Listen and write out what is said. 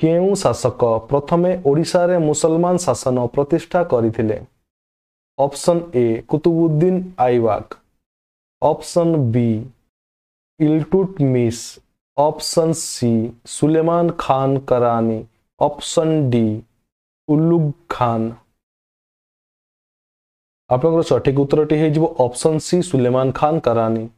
क्यों शासक प्रथम ओडारे मुसलमान शासन प्रतिष्ठा option A Qutubuddin Aibak option B Iltutmish option C Sulaiman Khan Karrani option D Ulugh Khan आप सठिक उत्तर टी ऑप्शन सी सुलेमान खान करानी